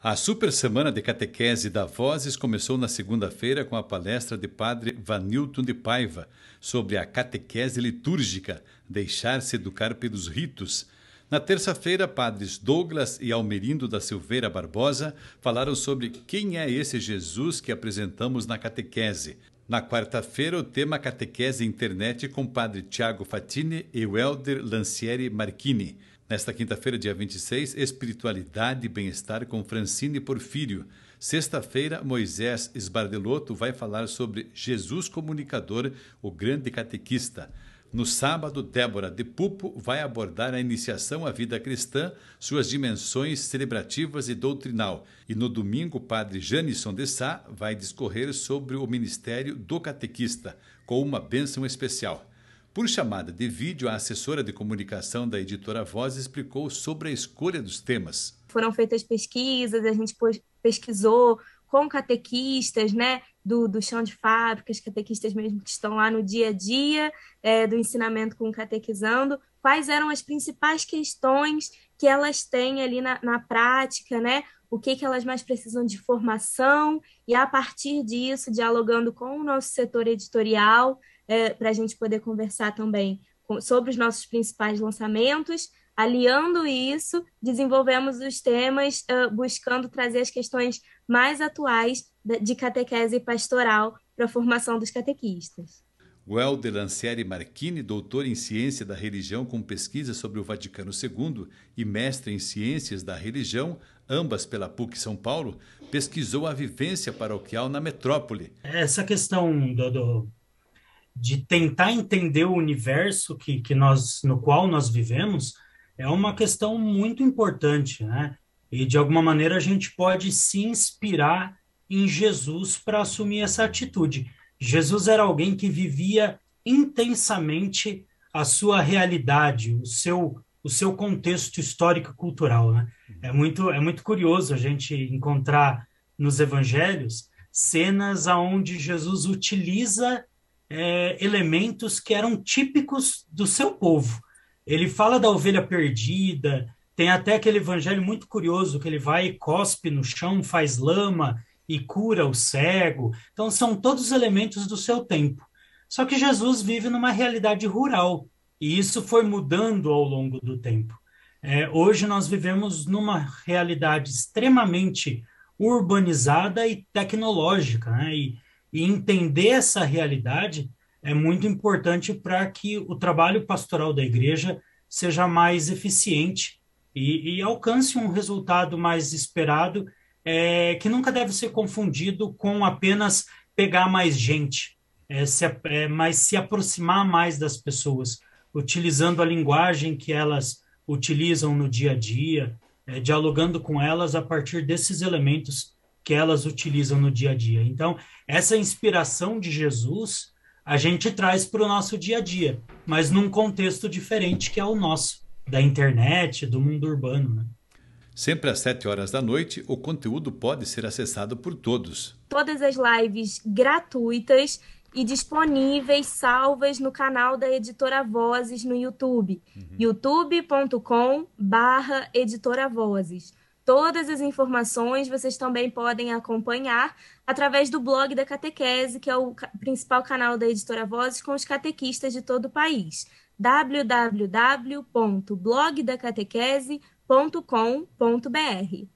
A Super Semana de Catequese da Vozes começou na segunda-feira com a palestra de Padre Vanilton de Paiva sobre a catequese litúrgica, deixar-se educar pelos ritos. Na terça-feira, padres Douglas e Almerindo da Silveira Barbosa falaram sobre quem é esse Jesus que apresentamos na catequese. Na quarta-feira, o tema Catequese Internet com padre Tiago Fatini e o Helder Lancieri Marchini. Nesta quinta-feira, dia 26, Espiritualidade e Bem-Estar com Francine Porfírio. Sexta-feira, Moisés Esbardeloto vai falar sobre Jesus Comunicador, o Grande Catequista. No sábado, Débora de Pupo vai abordar a iniciação à vida cristã, suas dimensões celebrativas e doutrinal. E no domingo, padre Janisson de Sá vai discorrer sobre o ministério do catequista, com uma bênção especial. Por chamada de vídeo, a assessora de comunicação da editora Voz explicou sobre a escolha dos temas. Foram feitas pesquisas, a gente pesquisou com catequistas, né, do, do chão de fábricas, catequistas mesmo que estão lá no dia a dia é, do ensinamento com o catequizando, quais eram as principais questões que elas têm ali na, na prática, né, o que, que elas mais precisam de formação, e a partir disso, dialogando com o nosso setor editorial, é, para a gente poder conversar também com, sobre os nossos principais lançamentos. Aliando isso, desenvolvemos os temas uh, buscando trazer as questões mais atuais de catequese pastoral para a formação dos catequistas. Well de Lancieri Marchini, doutor em ciência da religião com pesquisa sobre o Vaticano II e mestre em ciências da religião, ambas pela PUC São Paulo, pesquisou a vivência paroquial na metrópole. Essa questão do, do de tentar entender o universo que, que nós, no qual nós vivemos é uma questão muito importante, né? E de alguma maneira a gente pode se inspirar em Jesus para assumir essa atitude. Jesus era alguém que vivia intensamente a sua realidade, o seu o seu contexto histórico cultural, né? Uhum. É muito é muito curioso a gente encontrar nos evangelhos cenas aonde Jesus utiliza é, elementos que eram típicos do seu povo. Ele fala da ovelha perdida, tem até aquele evangelho muito curioso que ele vai e cospe no chão, faz lama e cura o cego. Então, são todos elementos do seu tempo. Só que Jesus vive numa realidade rural e isso foi mudando ao longo do tempo. É, hoje nós vivemos numa realidade extremamente urbanizada e tecnológica, né? e e entender essa realidade é muito importante para que o trabalho pastoral da igreja seja mais eficiente e, e alcance um resultado mais esperado, é, que nunca deve ser confundido com apenas pegar mais gente, é, se, é, mas se aproximar mais das pessoas, utilizando a linguagem que elas utilizam no dia a dia, é, dialogando com elas a partir desses elementos que elas utilizam no dia a dia. Então, essa inspiração de Jesus a gente traz para o nosso dia a dia, mas num contexto diferente que é o nosso, da internet, do mundo urbano. Né? Sempre às 7 horas da noite, o conteúdo pode ser acessado por todos. Todas as lives gratuitas e disponíveis, salvas no canal da Editora Vozes no YouTube, uhum. youtube.com/barra Editora Vozes. Todas as informações vocês também podem acompanhar através do blog da Catequese, que é o principal canal da editora Vozes com os catequistas de todo o país. www.blogdacatequese.com.br